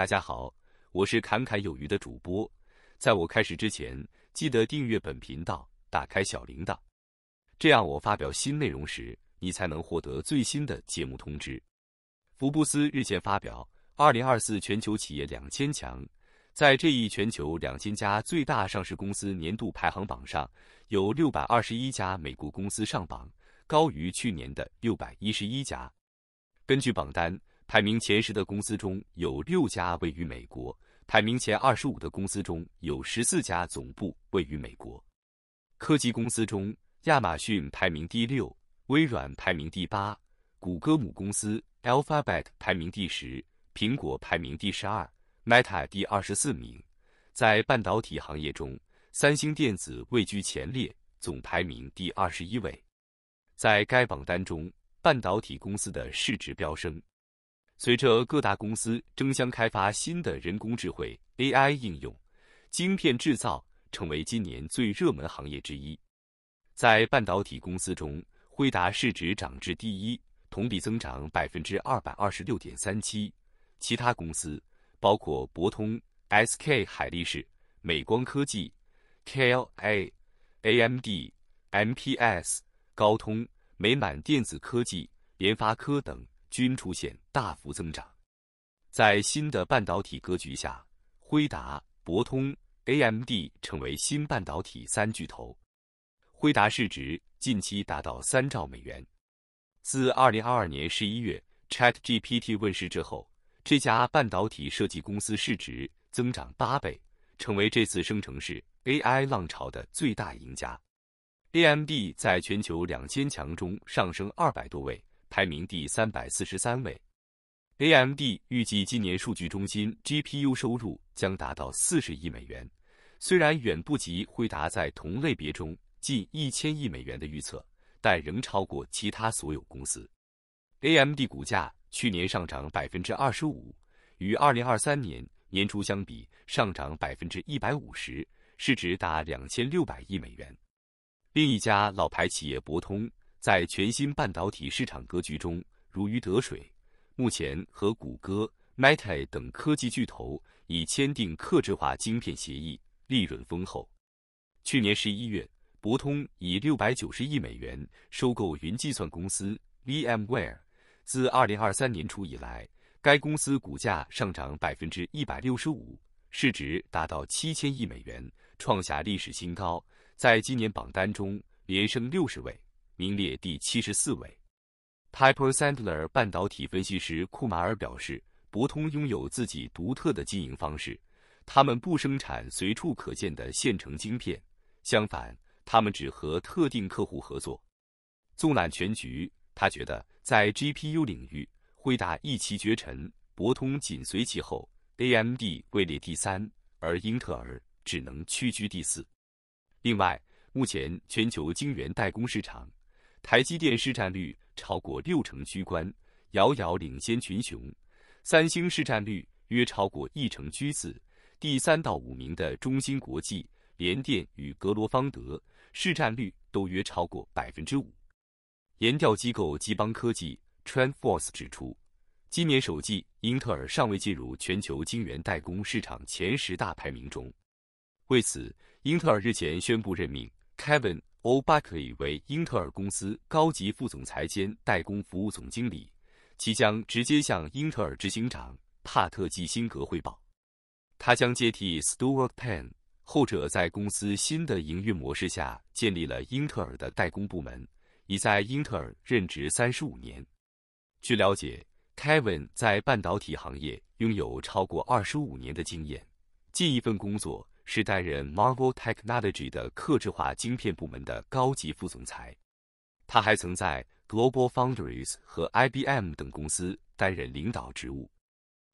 大家好，我是侃侃有余的主播。在我开始之前，记得订阅本频道，打开小铃铛，这样我发表新内容时，你才能获得最新的节目通知。福布斯日前发表2024全球企业2000强，在这一全球2000家最大上市公司年度排行榜上，有621家美国公司上榜，高于去年的611家。根据榜单。排名前十的公司中有六家位于美国，排名前二十五的公司中有十四家总部位于美国。科技公司中，亚马逊排名第六，微软排名第八，谷歌母公司 Alphabet 排名第十，苹果排名第十二，Meta 第二十四名。在半导体行业中，三星电子位居前列，总排名第二十一位。在该榜单中，半导体公司的市值飙升。随着各大公司争相开发新的人工智慧 AI 应用，晶片制造成为今年最热门行业之一。在半导体公司中，辉达市值涨至第一，同比增长百分之二百二十六点三七。其他公司包括博通、SK 海力士、美光科技、KLA、AMD、MPS、高通、美满电子科技、联发科等。均出现大幅增长。在新的半导体格局下，辉达、博通、AMD 成为新半导体三巨头。辉达市值近期达到三兆美元。自二零二二年十一月 ChatGPT 问世之后，这家半导体设计公司市值增长八倍，成为这次生成式 AI 浪潮的最大赢家。AMD 在全球两千强中上升二百多位。排名第三百四十三位，AMD 预计今年数据中心 GPU 收入将达到四十亿美元，虽然远不及惠达在同类别中近一千亿美元的预测，但仍超过其他所有公司。AMD 股价去年上涨百分之二十五，与二零二三年年初相比上涨百分之一百五十，市值达两千六百亿美元。另一家老牌企业博通。在全新半导体市场格局中如鱼得水，目前和谷歌、Meta 等科技巨头已签订客制化晶片协议，利润丰厚。去年十一月，博通以六百九十亿美元收购云计算公司 VMware，自二零二三年初以来，该公司股价上涨百分之一百六十五，市值达到七千亿美元，创下历史新高，在今年榜单中连升六十位。名列第七十四位。Piper Sandler 半导体分析师库马尔表示，博通拥有自己独特的经营方式，他们不生产随处可见的现成晶片，相反，他们只和特定客户合作。纵览全局，他觉得在 GPU 领域，辉达一骑绝尘，博通紧随其后，AMD 位列第三，而英特尔只能屈居第四。另外，目前全球晶圆代工市场。台积电市占率超过六成居冠，遥遥领先群雄。三星市占率约超过一成居次，第三到五名的中芯国际、联电与格罗方德市占率都约超过百分之五。研调机构基邦科技 t r e n d f o r c e 指出，今年首季英特尔尚未进入全球晶圆代工市场前十大排名中。为此，英特尔日前宣布任命 Kevin。o b 克 r 为英特尔公司高级副总裁兼代工服务总经理，其将直接向英特尔执行长帕特季辛格汇报。他将接替 Stewart Pan，后者在公司新的营运模式下建立了英特尔的代工部门，已在英特尔任职三十五年。据了解，Kevin 在半导体行业拥有超过二十五年的经验，近一份工作。是担任 Marvel Technology 的克制化晶片部门的高级副总裁。他还曾在 Global Foundries 和 IBM 等公司担任领导职务。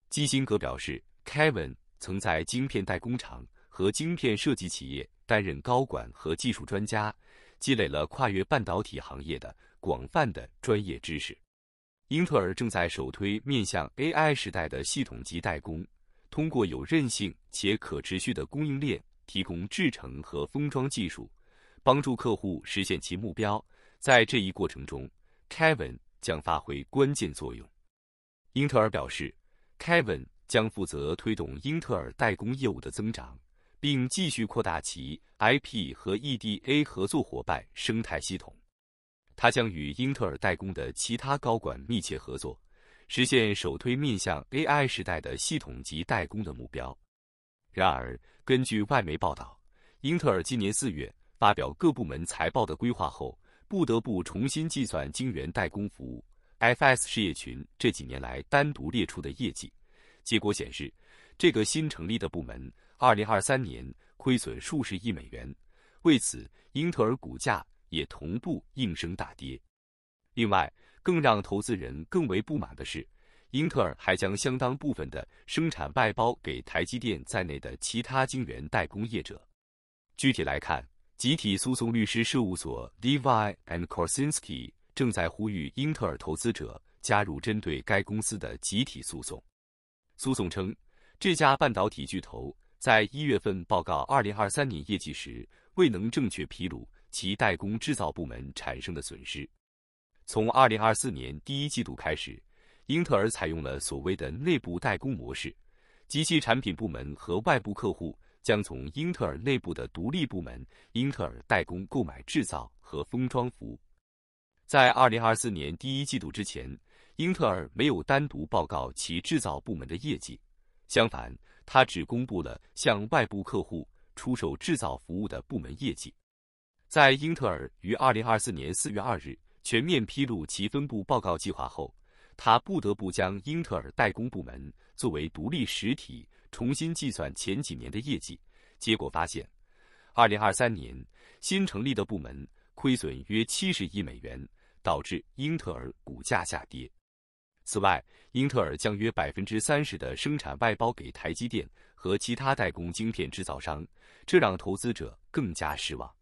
基辛格表示，Kevin 曾在晶片代工厂和晶片设计企业担任高管和技术专家，积累了跨越半导体行业的广泛的专业知识。英特尔正在首推面向 AI 时代的系统级代工。通过有韧性且可持续的供应链提供制成和封装技术，帮助客户实现其目标。在这一过程中，Kevin 将发挥关键作用。英特尔表示，Kevin 将负责推动英特尔代工业务的增长，并继续扩大其 IP 和 EDA 合作伙伴生态系统。他将与英特尔代工的其他高管密切合作。实现首推面向 AI 时代的系统级代工的目标。然而，根据外媒报道，英特尔今年四月发表各部门财报的规划后，不得不重新计算晶圆代工服务 FS 事业群这几年来单独列出的业绩。结果显示，这个新成立的部门2023年亏损数十亿美元。为此，英特尔股价也同步应声大跌。另外，更让投资人更为不满的是，英特尔还将相当部分的生产外包给台积电在内的其他晶圆代工业者。具体来看，集体诉讼律师事务所 d i and Korsinsky 正在呼吁英特尔投资者加入针对该公司的集体诉讼。诉讼称，这家半导体巨头在一月份报告2023年业绩时，未能正确披露其代工制造部门产生的损失。从二零二四年第一季度开始，英特尔采用了所谓的内部代工模式，机器产品部门和外部客户将从英特尔内部的独立部门英特尔代工购买制造和封装服务。在二零二四年第一季度之前，英特尔没有单独报告其制造部门的业绩，相反，它只公布了向外部客户出售制造服务的部门业绩。在英特尔于二零二四年四月二日。全面披露其分布报告计划后，他不得不将英特尔代工部门作为独立实体重新计算前几年的业绩，结果发现，2023年新成立的部门亏损约70亿美元，导致英特尔股价下跌。此外，英特尔将约30%的生产外包给台积电和其他代工晶片制造商，这让投资者更加失望。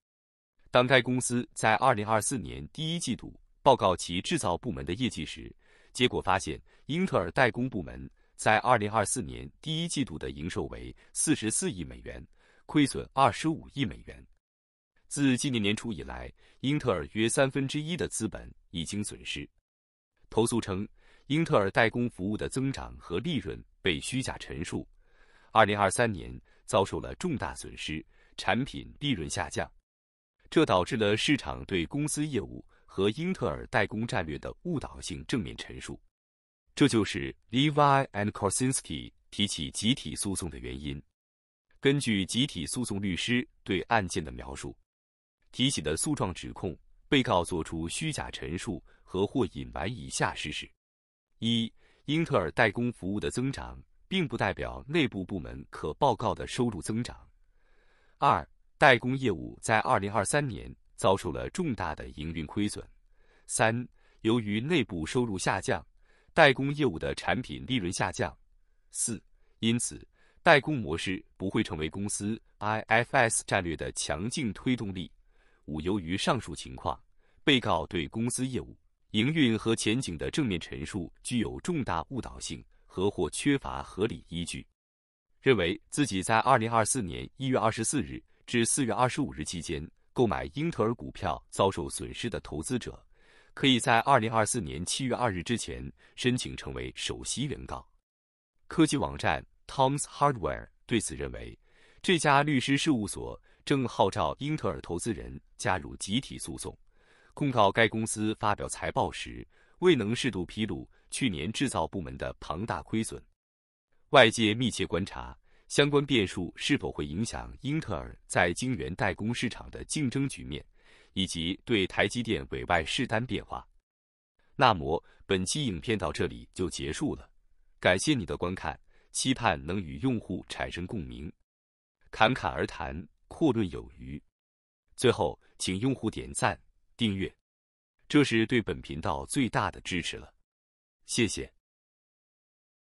当该公司在2024年第一季度报告其制造部门的业绩时，结果发现，英特尔代工部门在2024年第一季度的营收为44亿美元，亏损25亿美元。自今年年初以来，英特尔约三分之一的资本已经损失。投诉称，英特尔代工服务的增长和利润被虚假陈述。2023年遭受了重大损失，产品利润下降。这导致了市场对公司业务和英特尔代工战略的误导性正面陈述，这就是 Levi and Korsinski 提起集体诉讼的原因。根据集体诉讼律师对案件的描述，提起的诉状指控被告作出虚假陈述和或隐瞒以下事实：一、英特尔代工服务的增长并不代表内部部门可报告的收入增长；二、代工业务在二零二三年遭受了重大的营运亏损。三、由于内部收入下降，代工业务的产品利润下降。四、因此，代工模式不会成为公司 IFS 战略的强劲推动力。五、由于上述情况，被告对公司业务营运和前景的正面陈述具有重大误导性和或缺乏合理依据。认为自己在二零二四年一月二十四日。至四月二十五日期间购买英特尔股票遭受损失的投资者，可以在二零二四年七月二日之前申请成为首席原告。科技网站 Tom's Hardware 对此认为，这家律师事务所正号召英特尔投资人加入集体诉讼，控告该公司发表财报时未能适度披露去年制造部门的庞大亏损。外界密切观察。相关变数是否会影响英特尔在晶圆代工市场的竞争局面，以及对台积电委外试单变化？那么本期影片到这里就结束了，感谢你的观看，期盼能与用户产生共鸣，侃侃而谈，阔论有余。最后，请用户点赞、订阅，这是对本频道最大的支持了，谢谢。